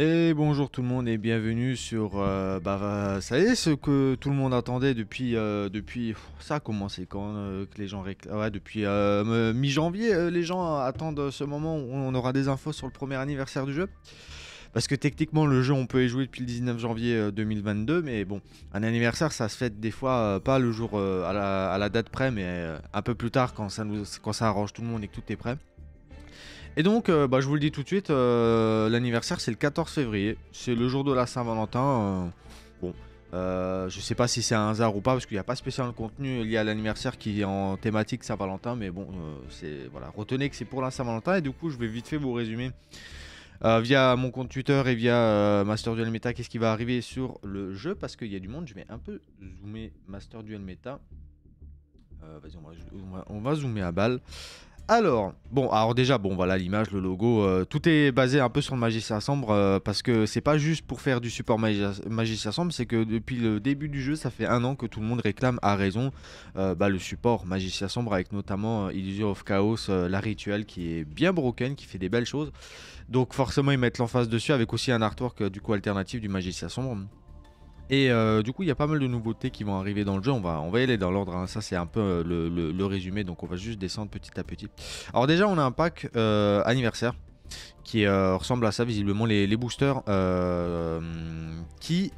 Et bonjour tout le monde et bienvenue sur euh, bah ça y est ce que tout le monde attendait depuis euh, depuis ça a commencé quand euh, que les gens depuis mi-janvier les gens attendent ce moment où on aura des infos sur le premier anniversaire du jeu parce que techniquement le jeu on peut y jouer depuis le 19 janvier 2022 mais bon un anniversaire ça se fête des fois pas le jour à la, date près mais un peu plus tard quand ça nous, quand ça arrange tout le monde et que tout est prêt et donc, euh, bah, je vous le dis tout de suite, euh, l'anniversaire c'est le 14 février, c'est le jour de la Saint-Valentin. Euh, bon, je sais pas si c'est un hasard ou pas, parce qu'il n'y a pas spécialement de contenu lié à l'anniversaire qui est en thématique Saint-Valentin, mais bon, c'est voilà, retenez que c'est pour la Saint-Valentin, et du coup, je vais vite fait vous résumer. via mon compte Twitter et via Master Duel Meta, qu'est-ce qui va arriver sur le jeu Parce qu'il y a du monde, je vais un peu zoomer Master Duel Meta. Vas-y, on, va, zoomer à balle. Alors, bon, alors déjà, bon, voilà l'image, le logo, euh, tout est basé un peu sur le Magicien Sombre euh, parce que c'est pas juste pour faire du support Magicien Sombre, c'est que depuis le début du jeu, ça fait un an que tout le monde réclame à raison euh, bah, le support Magicien Sombre avec notamment Illusion of Chaos, la rituelle qui est bien broken, qui fait des belles choses. Donc forcément, ils mettent l'emphase dessus avec aussi un artwork du coup alternatif du Magicien Sombre. Et euh, du coup, il y a pas mal de nouveautés qui vont arriver dans le jeu. On va, on va y aller dans l'ordre. Hein. Ça, c'est un peu euh, le, résumé. Donc, on va juste descendre petit à petit. Alors, déjà, on a un pack euh, anniversaire qui ressemble à ça, visiblement, les, boosters qui.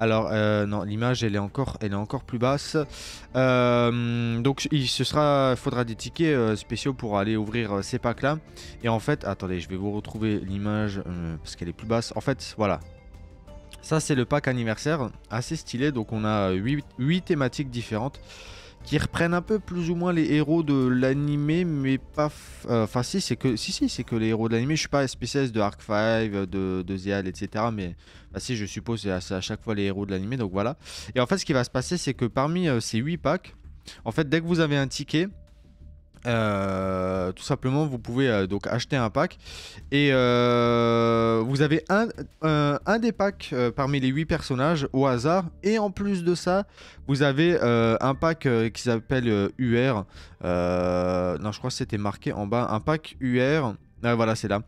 Alors non l'image elle est encore elle est encore plus basse donc il se sera faudra des tickets spéciaux pour aller ouvrir ces packs là et en fait attendez je vais vous retrouver l'image parce qu'elle est plus basse en fait voilà ça, c'est le pack anniversaire, assez stylé. Donc, on a 8, thématiques différentes qui reprennent un peu plus ou moins les héros de l'animé, mais pas. Euh, enfin, si, c'est que, si, si, c'est que les héros de l'animé. Je suis pas spécialiste de Arc 5, de, de etc. Mais bah, si, je suppose c'est à, chaque fois les héros de l'animé. Donc voilà. Et en fait, ce qui va se passer, c'est que parmi euh, ces 8 packs, en fait, dès que vous avez un ticket, euh, tout simplement, vous pouvez euh, donc acheter un pack. Et euh, vous avez un, un des packs parmi les 8 personnages au hasard. Et en plus de ça, vous avez un pack qui s'appelle UR. non, je crois que c'était marqué en bas. Un pack UR. Ah, voilà, c'est là.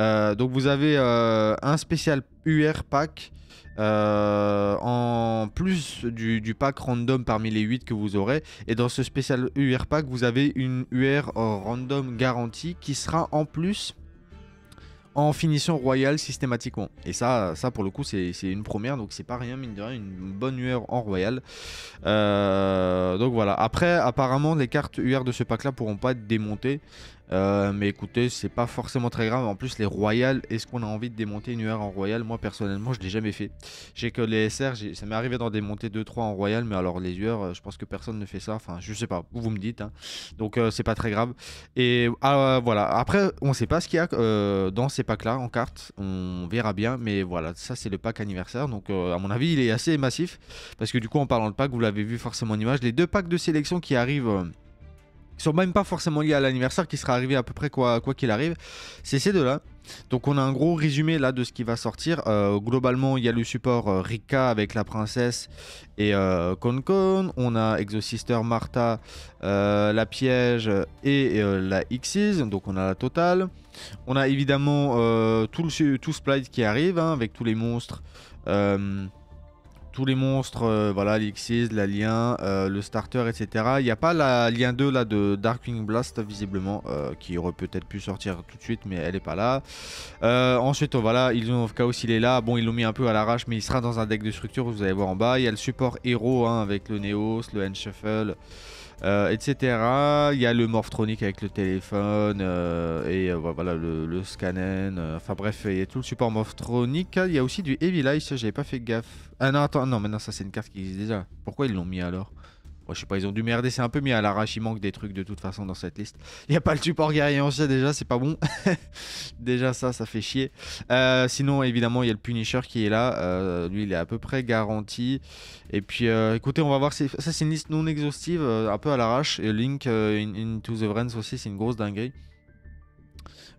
Euh, donc vous avez euh, un spécial UR pack. Euh, en plus du, pack random parmi les 8 que vous aurez. Et dans ce spécial UR pack, vous avez une UR random garantie qui sera en plus en finition royale systématiquement. Et ça, ça pour le coup, c'est une première, donc c'est pas rien, mine de rien, une bonne UR en royale. donc voilà. Après, apparemment, les cartes UR de ce pack-là pourront pas être démontées. Euh, mais écoutez, c'est pas forcément très grave. En plus, les royales, est-ce qu'on a envie de démonter une UR en royal Moi, personnellement, je l'ai jamais fait. J'ai que les SR, ça m'est arrivé d'en démonter 2-3 en royal, mais alors les UR, euh, je pense que personne ne fait ça. Enfin, je sais pas, vous me dites. Hein. Donc, euh, c'est pas très grave. Et ah, voilà, après, on sait pas ce qu'il y a dans ces packs-là en carte. On verra bien, mais voilà, ça, c'est le pack anniversaire. Donc, à mon avis, il est assez massif. Parce que du coup, en parlant de pack, vous l'avez vu forcément en image, les deux packs de sélection qui arrivent qui même pas forcément lié à l'anniversaire qui sera arrivé à peu près quoi quoi qu'il arrive. C'est ces deux-là. Donc on a un gros résumé là de ce qui va sortir. Euh, globalement, il y a le support euh, Rika avec la princesse et euh, Concon. On a Exosister Martha, euh, la piège et la Xyz. Donc on a la totale. On a évidemment tout, le, tout qui arrive hein, avec tous les monstres les monstres, euh, voilà, l'Ixis, la lien, euh, le starter, etc. Il n'y a pas la lien 2 là de Darkwing Blast visiblement, euh, qui aurait peut-être pu sortir tout de suite, mais elle n'est pas là. ensuite, oh, voilà, Illusion of Chaos, il est là. Bon, ils l'ont mis un peu à l'arrache, mais il sera dans un deck de structure, vous allez voir en bas. Il y a le support héros hein, avec le Neos, le Hand Shuffle. Euh, etc. Il y a le Morphtronic avec le téléphone euh, et euh, voilà le, le enfin bref, il y a tout le support Morphtronic Il y a aussi du Heavy Light, j'avais pas fait gaffe. Ah non, attends, non, maintenant ça c'est une carte qui existe déjà. Pourquoi ils l'ont mis alors je sais pas, ils ont dû merder, c'est un peu mis à l'arrache, il manque des trucs de toute façon dans cette liste. Il n'y a pas le support guerrier ancien déjà, c'est pas bon. déjà ça, ça fait chier. Euh, sinon, évidemment, il y a le Punisher qui est là, euh, lui il est à peu près garanti. Et puis, euh, écoutez, on va voir, ça c'est une liste non exhaustive, un peu à l'arrache. Et Link Into the Vrens aussi, c'est une grosse dinguerie.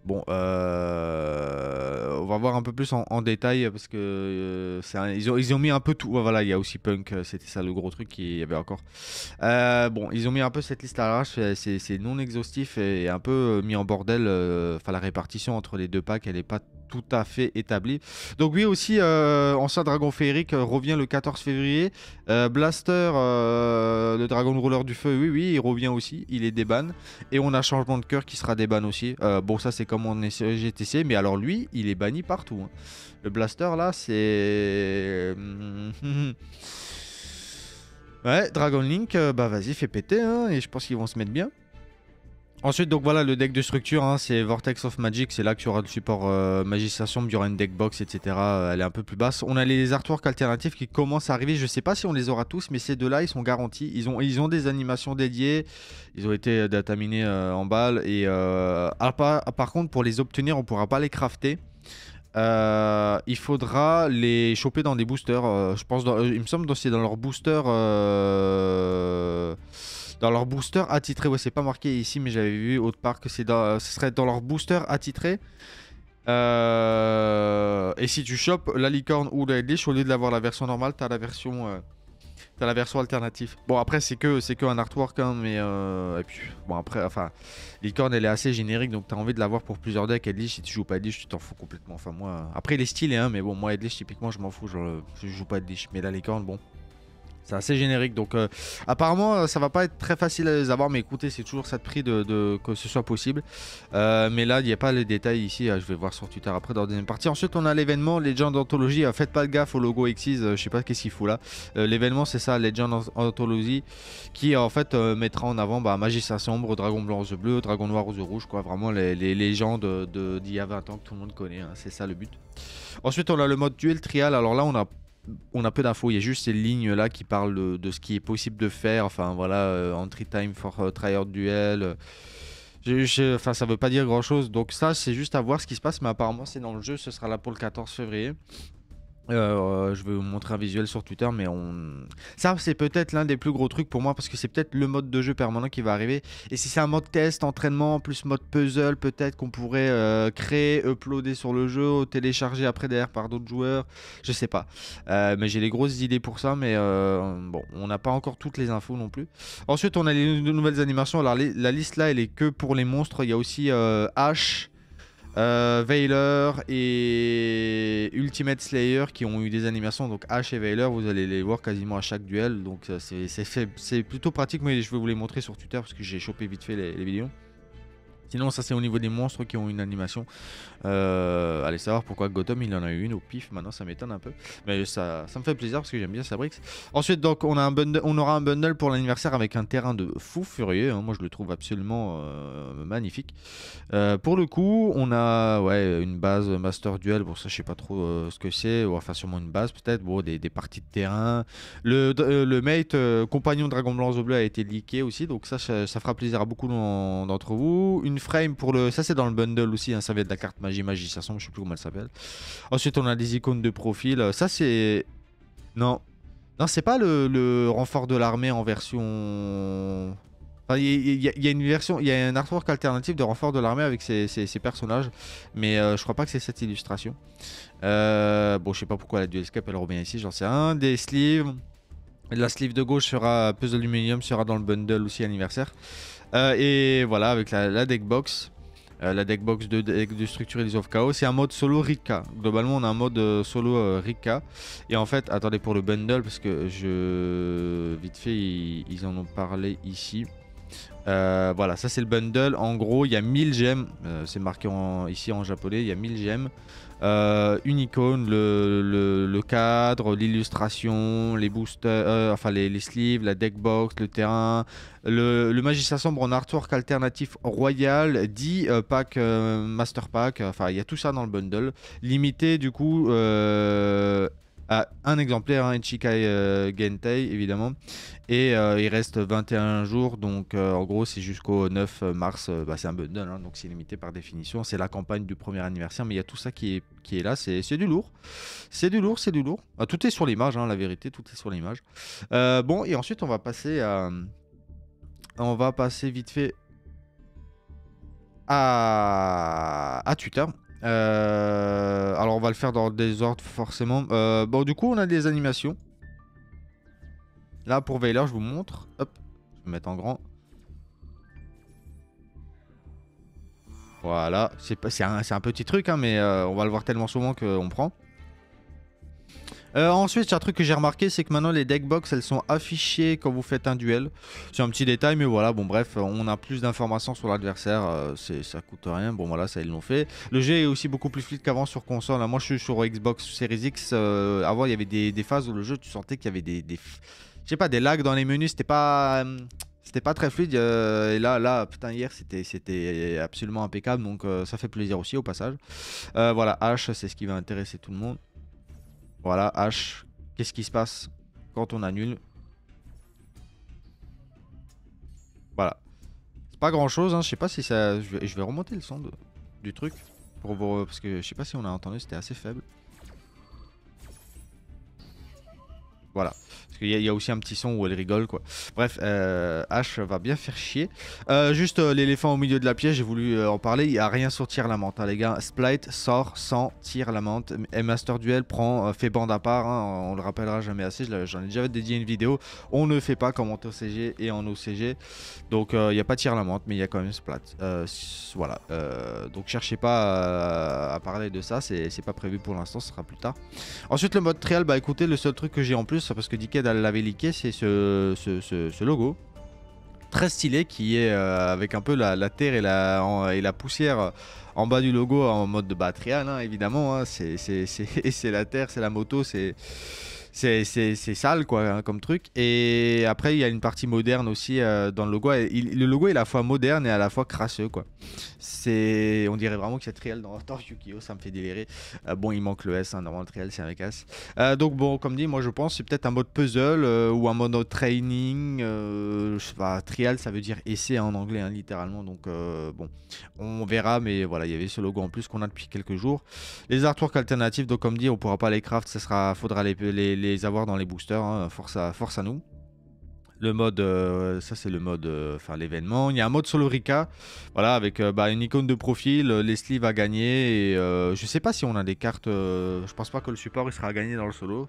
Bon, euh, on va voir un peu plus en, détail parce que euh, ils, ont, mis un peu tout. Voilà, il y a aussi Punk, euh, c'était ça le gros truc qu'il y avait encore. bon, ils ont mis un peu cette liste à l'arrache, c'est non exhaustif et un peu mis en bordel. Enfin, la répartition entre les deux packs, elle est pas tout à fait établi. Donc oui aussi, euh, Ancien Dragon Féerique euh, revient le 14 février. Euh, Blaster, le Dragon Rouleur du Feu, oui, oui, il revient aussi, il est déban. Et on a Changement de Cœur qui sera déban aussi. bon, ça c'est comme on est GTC, mais alors lui, il est banni partout. Hein. Le Blaster là, c'est... ouais, Dragon Link, bah vas-y, fais péter, hein, et je pense qu'ils vont se mettre bien. Ensuite, donc voilà, le deck de structure, hein, c'est Vortex of Magic, c'est là que tu auras le support euh, Magistration, une deck box, etc. Euh, elle est un peu plus basse. On a les artworks alternatifs qui commencent à arriver, je sais pas si on les aura tous, mais ces deux-là, ils sont garantis. Ils ont, ils ont des animations dédiées, ils ont été euh, dataminés euh, en balle. Et, euh, par, par contre, pour les obtenir, on pourra pas les crafter. il faudra les choper dans des boosters. je pense, dans, il me semble que c'est dans leur booster dans leur booster attitré. Ouais, c'est pas marqué ici, mais j'avais vu autre part que c'est ce serait dans leur booster attitré. Euh, et si tu chopes la licorne ou la Headlish, au lieu de l'avoir la version normale, t'as la version, euh, la version alternative. Bon après c'est que c'est que un artwork, hein, mais euh, et puis bon après, enfin, licorne elle est assez générique, donc t'as envie de l'avoir pour plusieurs decks. edlish, si tu joues pas Headlish, tu t'en fous complètement. Enfin moi, après les styles stylé, hein, mais bon moi edlish typiquement je m'en fous, genre, je joue pas Headlish. Mais la licorne, bon. C'est assez générique. Donc, euh, apparemment, euh, ça va pas être très facile à les avoir. Mais écoutez, c'est toujours ça de prix de, que ce soit possible. Euh, mais là, il n'y a pas les détails ici. Je vais voir sur Twitter après dans la deuxième partie. Ensuite, on a l'événement Legend Anthology. Faites pas de gaffe au logo Xyz. Je sais pas qu'est-ce qu'il fout là. l'événement, c'est ça, Legend Anthology. Qui en fait mettra en avant bah, Magicien Sombre, Dragon Blanc aux bleu, Dragon Noir aux rouge. Quoi. Vraiment les, légendes d'il y a 20 ans que tout le monde connaît. Hein. C'est ça le but. Ensuite, on a le mode duel trial. Alors là, on a on a peu d'infos, il y a juste ces lignes-là qui parlent de, ce qui est possible de faire, enfin voilà, euh, entry time for euh, tryout duel. Euh, enfin, ça veut pas dire grand chose. Donc, ça, c'est juste à voir ce qui se passe. Mais apparemment, c'est dans le jeu. Ce sera là pour le 14 février. Euh, euh, je vais vous montrer un visuel sur Twitter, mais on... ça c'est peut-être l'un des plus gros trucs pour moi parce que c'est peut-être le mode de jeu permanent qui va arriver. Et si c'est un mode test, entraînement, plus mode puzzle, peut-être qu'on pourrait euh, créer, uploader sur le jeu, télécharger après derrière par d'autres joueurs, je sais pas. mais j'ai les grosses idées pour ça, mais bon, on n'a pas encore toutes les infos non plus. Ensuite, on a les nouvelles animations. Alors la liste là, elle est que pour les monstres. Il y a aussi H. Veiler et Ultimate Slayer qui ont eu des animations, donc Ash et Veiler, vous allez les voir quasiment à chaque duel, donc c'est plutôt pratique, mais je vais vous les montrer sur Twitter parce que j'ai chopé vite fait les vidéos. Sinon, ça c'est au niveau des monstres qui ont une animation. Euh, allez savoir pourquoi Gotham il en a eu une au pif. Maintenant, ça m'étonne un peu. Mais ça, ça me fait plaisir parce que j'aime bien Sabrix. Ensuite, donc, on, a un on aura un bundle pour l'anniversaire avec un terrain de fou furieux. Hein. Moi, je le trouve absolument euh, magnifique. Euh, pour le coup, on a ouais, une base Master Duel. Bon, ça, je sais pas trop ce que c'est. Enfin, sûrement une base peut-être. Bon, des, parties de terrain. Le, mate compagnon Dragon Blanc Bleu a été leaké aussi. Donc, ça, ça, ça fera plaisir à beaucoup d'entre vous. Une frame pour le. Ça, c'est dans le bundle aussi. Hein, ça va être la carte magie, magie, ça semble. Je sais plus comment elle s'appelle. Ensuite, on a des icônes de profil. Ça, c'est. Non. Non, c'est pas le, le, renfort de l'armée en version. Enfin, il y, a une version. Il y a un artwork alternatif de renfort de l'armée avec ses, personnages. Mais euh, je crois pas que c'est cette illustration. Euh, bon, je sais pas pourquoi la escape elle revient ici. J'en sais un. Des sleeves. La sleeve de gauche sera puzzle aluminium, sera dans le bundle aussi anniversaire. Euh, et voilà, avec la, la deck box. Euh, la deck box de, de, de structure Elise of Chaos. C'est un mode solo Rika. Globalement, on a un mode euh, solo Rika. Et en fait, attendez pour le bundle, parce que je. Vite fait, ils, en ont parlé ici. voilà, ça c'est le bundle. En gros, il y a 1000 gemmes. c'est marqué ici en japonais, il y a 1000 gemmes euh, une le, cadre, l'illustration, les boosters, euh, enfin les, sleeves, la deck box, le terrain, le, le magicien sombre en artwork alternatif royal, 10 euh, pack euh, master pack, enfin il y a tout ça dans le bundle, limité du coup ah, un exemplaire, un hein, euh, Gentei, évidemment. Et euh, il reste 21 jours, donc euh, en gros c'est jusqu'au 9 mars, bah, c'est un bundle, hein, donc c'est limité par définition. C'est la campagne du premier anniversaire, mais il y a tout ça qui est, là, c'est du lourd. C'est du lourd, c'est du lourd. Ah, tout est sur l'image, hein, la vérité, tout est sur l'image. bon, et ensuite on va passer On va passer vite fait à Twitter. Euh, alors on va le faire dans des ordres forcément. Euh, bon du coup on a des animations. Là pour Veiler je vous montre. Hop, je vais mettre en grand. Voilà, c'est un, un petit truc hein, mais euh, on va le voir tellement souvent qu'on prend. Euh, ensuite, un truc que j'ai remarqué, c'est que maintenant les deckbox, elles sont affichées quand vous faites un duel. C'est un petit détail, mais voilà, bon bref, on a plus d'informations sur l'adversaire, euh, c'est ça coûte rien. Bon voilà, ça ils l'ont fait. Le jeu est aussi beaucoup plus fluide qu'avant sur console. Hein. Moi, je suis sur Xbox Series X. Euh, avant, il y avait des, phases où le jeu, tu sentais qu'il y avait des, des je sais pas, des lags dans les menus. C'était pas c'était pas très fluide. et là, là, putain, hier, c'était, c'était absolument impeccable. Donc, ça fait plaisir aussi au passage. voilà, H, c'est ce qui va intéresser tout le monde. Voilà, H. Qu'est-ce qui se passe quand on annule Voilà. C'est pas grand-chose, hein. je sais pas si ça... Je vais, remonter le son du truc. Pour vous... Parce que je sais pas si on a entendu, c'était assez faible. Voilà il y, a aussi un petit son où elle rigole, quoi. Bref, H euh, va bien faire chier. Euh, juste euh, l'éléphant au milieu de la pièce, j'ai voulu en parler. Il n'y a rien sur la menthe, hein, les gars. Splite sort sans Tire la menthe. Et Master Duel prend, fait bande à part. Hein. on le rappellera jamais assez. J'en ai déjà dédié une vidéo. On ne fait pas comme en TCG et en OCG. Donc il n'y a pas Tire la menthe, mais il y a quand même Split voilà. donc cherchez pas à, parler de ça. C'est pas prévu pour l'instant, ce sera plus tard. Ensuite, le mode trial, bah écoutez, le seul truc que j'ai en plus, parce que Dickhead l'avait liqué, c'est ce, logo très stylé qui est euh, avec un peu la, terre et la, et la poussière en bas du logo en mode de hein, évidemment. Hein. c'est la terre, c'est la moto, c'est c'est, c'est, c'est sale quoi comme truc. Et après il y a une partie moderne aussi euh, dans le logo. le logo est à la fois moderne et à la fois crasseux quoi. C'est, on dirait vraiment que c'est Trial dans Arthur Yukio, ça me fait délirer. Euh, bon il manque le S, normalement hein, normalement Trial c'est avec S. Euh, donc bon comme dit, moi je pense c'est peut-être un mode puzzle ou un mode training. je sais pas, Trial ça veut dire essai en anglais hein, littéralement. Donc bon, on verra, mais voilà il y avait ce logo en plus qu'on a depuis quelques jours. Les artworks alternatifs donc comme dit on pourra pas les craft, ça sera, faudra les, les les avoir dans les boosters. Hein, force, à, force à nous. Le mode, euh, ça c'est le mode, euh, enfin l'événement. Il y a un mode solo Rika, voilà, avec euh, bah, une icône de profil. Leslie va gagner. Et, je sais pas si on a des cartes. je pense pas que le support il sera gagné dans le solo.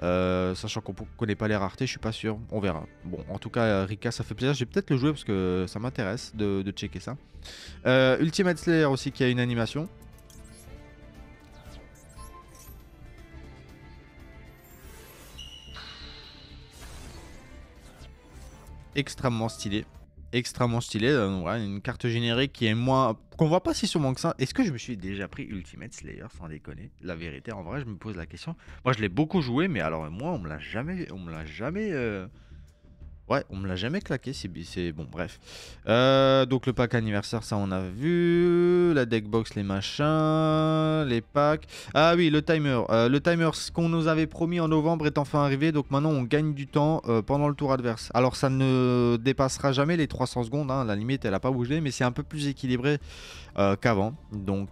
sachant qu'on connaît pas les raretés, je suis pas sûr. On verra. Bon, en tout cas, Rika, ça fait plaisir. Je vais peut-être le jouer parce que ça m'intéresse de, de, checker ça. Ultimate Slayer aussi qui a une animation. extrêmement stylé. Extrêmement stylé. Euh, une carte générique qui est moins. qu'on voit pas si souvent que ça. Est-ce que je me suis déjà pris Ultimate Slayer sans déconner La vérité, en vrai, je me pose la question. Moi, je l'ai beaucoup joué, mais alors, moi, on me l'a jamais. On me l'a jamais. Euh, Ouais, on me l'a jamais claqué, c'est bon, bref. Euh, donc le pack anniversaire, ça on a vu. La deck box les machins, les packs. Ah oui, le timer. Euh, le timer, ce qu'on nous avait promis en novembre est enfin arrivé. Donc maintenant, on gagne du temps euh, pendant le tour adverse. Alors ça ne dépassera jamais les 300 secondes. Hein. La limite, elle n'a pas bougé, mais c'est un peu plus équilibré qu'avant. Donc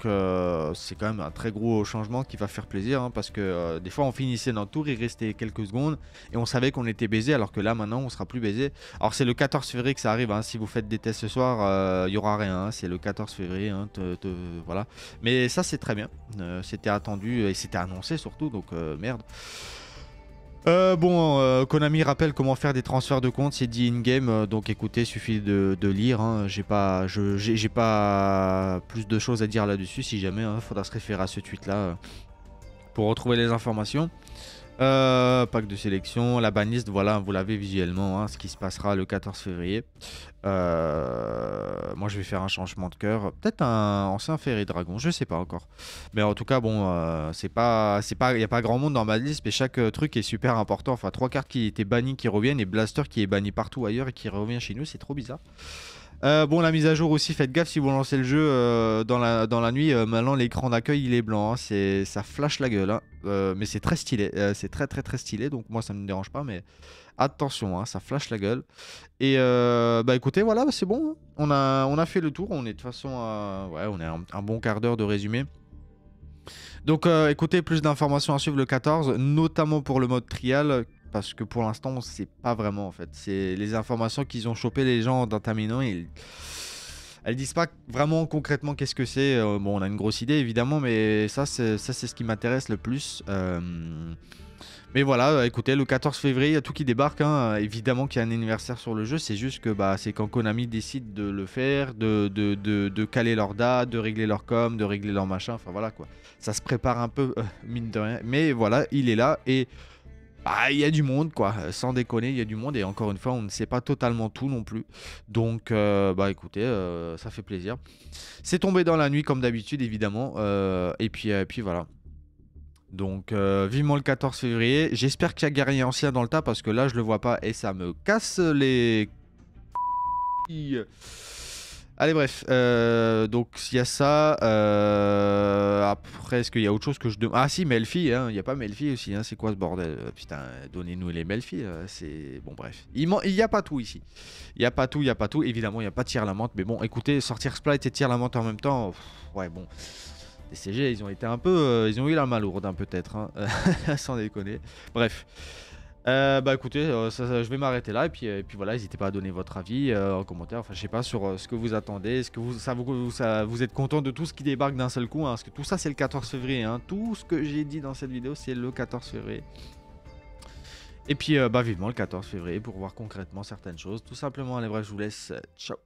c'est quand même un très gros changement qui va faire plaisir. Hein, parce que des fois, on finissait notre tour, il restait quelques secondes. Et on savait qu'on était baisé, alors que là, maintenant, on sera plus baiser. Alors c'est le 14 février que ça arrive, hein. si vous faites des tests ce soir, il euh, n'y y aura rien, hein. c'est le 14 février, hein, voilà. Mais ça c'est très bien, euh, c'était attendu et c'était annoncé surtout, donc euh, merde. bon, Konami rappelle comment faire des transferts de comptes, c'est dit in-game, donc écoutez, suffit de, lire, j'ai pas, j'ai, pas plus de choses à dire là-dessus, si jamais, il faudra se référer à ce tweet-là pour retrouver les informations. Euh, pack de sélection, la banliste, voilà, vous l'avez visuellement, hein, ce qui se passera le 14 février. Euh, moi, je vais faire un changement de cœur, peut-être un ancien ferry dragon, je sais pas encore. Mais en tout cas, bon, euh, c'est pas, c'est pas, il y a pas grand monde dans ma liste, mais chaque euh, truc est super important. Enfin, trois cartes qui étaient bannies qui reviennent et Blaster qui est banni partout ailleurs et qui revient chez nous, c'est trop bizarre. Euh, bon, la mise à jour aussi, faites gaffe si vous lancez le jeu euh, dans, la, nuit. Euh, maintenant, l'écran d'accueil, il est blanc. Hein. c'est, ça flash la gueule. Hein. mais c'est très stylé. c'est très, très, très stylé. Donc, moi, ça ne me dérange pas. Mais attention, hein, ça flash la gueule. Et bah écoutez, voilà, c'est bon. On, a, on a fait le tour. On est de toute façon à... Ouais, on est un, un bon quart d'heure de résumé. Donc écoutez, plus d'informations à suivre le 14, notamment pour le mode trial parce que pour l'instant, c'est pas vraiment en fait. C'est les informations qu'ils ont chopées les gens d'Interminant, ils... elles disent pas vraiment concrètement qu'est-ce que c'est. Euh, bon, on a une grosse idée évidemment, mais ça, c'est ça, c'est ce qui m'intéresse le plus. Euh, mais voilà, écoutez, le 14 février, il y a tout qui débarque. Hein. Évidemment qu'il y a un anniversaire sur le jeu. C'est juste que bah, c'est quand Konami décide de le faire, de, de, caler leur date, de régler leur com, de régler leur machin. Enfin voilà quoi. Ça se prépare un peu, euh, mine de rien. Mais voilà, il est là. Et ah, il y a du monde, quoi. Euh, sans déconner, il y a du monde. Et encore une fois, on ne sait pas totalement tout non plus. Donc, euh, bah écoutez, euh, ça fait plaisir. C'est tombé dans la nuit, comme d'habitude, évidemment. et puis, et puis voilà. Donc, vivement le 14 février. J'espère qu'il y a Guerrier Ancien dans le tas, parce que là, je le vois pas. Et ça me casse les... Allez, bref. Euh, donc, il y a ça. Euh, après, est-ce qu'il y a autre chose que je demande Ah, si, Melfi. Hein, il n'y a pas Melfi aussi. Hein. C'est quoi ce bordel euh, Putain, donnez-nous les Melfi. C'est. Bon, bref. Il n'y a pas tout ici. Il n'y a pas tout, il n'y a pas tout. Évidemment, il n'y a pas de la menthe. Mais bon, écoutez, sortir Splite et tirer la menthe en même temps. ouais, bon. Les CG, ils ont été un peu. ils ont eu la malourde, hein, peut-être. Hein, sans déconner. Bref. Euh, bah écoutez, euh, je vais m'arrêter là euh, et puis, voilà, n'hésitez pas à donner votre avis en commentaire, enfin je sais pas sur ce que vous attendez, est-ce que vous, ça, vous, vous êtes content de tout ce qui débarque d'un seul coup, hein, parce que tout ça c'est le 14 février, hein. tout ce que j'ai dit dans cette vidéo c'est le 14 février. Et puis bah vivement le 14 février pour voir concrètement certaines choses, tout simplement, allez bref, je vous laisse, ciao